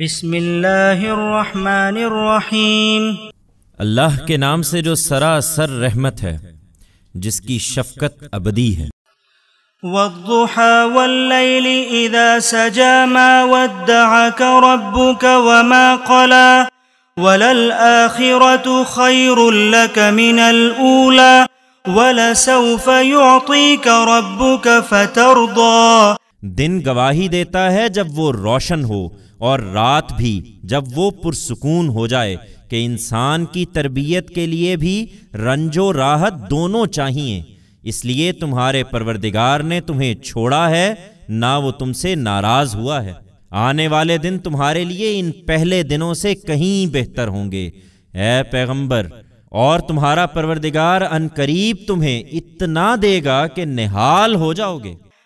بسم اللہ الرحمن الرحیم اللہ کے نام سے جو سراسر رحمت ہے جس کی شفقت ابدی ہے والضحى والليل سجى ما ودعك ربك ربك وما وللآخرة خير لك من ولسوف يعطيك فترضى دن گواہی دیتا ہے جب وہ روشن ہو اور رات بھی جب وہ پرسکون ہو جائے کہ انسان کی تربیت کے لیے بھی رنج و راحت دونوں چاہیے اس لیے تمہارے پروردگار نے تمہیں چھوڑا ہے نہ وہ تم سے ناراض ہوا ہے آنے والے دن تمہارے لیے ان پہلے دنوں سے کہیں بہتر ہوں گے اے پیغمبر اور تمہارا پروردگار ان قریب تمہیں اتنا دے گا کہ نہال ہو جاؤ گے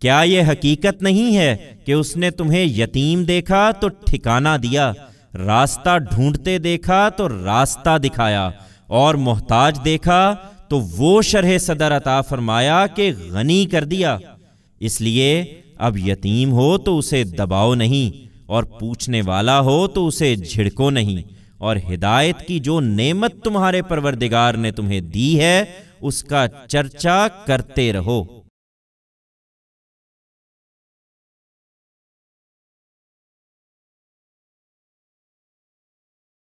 کیا یہ حقیقت نہیں ہے کہ اس نے تمہیں یتیم دیکھا تو ٹھکانہ دیا راستہ ڈھونڈتے دیکھا تو راستہ دکھایا اور محتاج دیکھا تو وہ شرح صدر عطا فرمایا کہ غنی کر دیا اس لیے اب یتیم ہو تو اسے دباؤ نہیں اور پوچھنے والا ہو تو اسے جھڑکو نہیں اور ہدایت کی جو نعمت تمہارے پروردگار نے تمہیں دی ہے اس کا چرچا کرتے رہو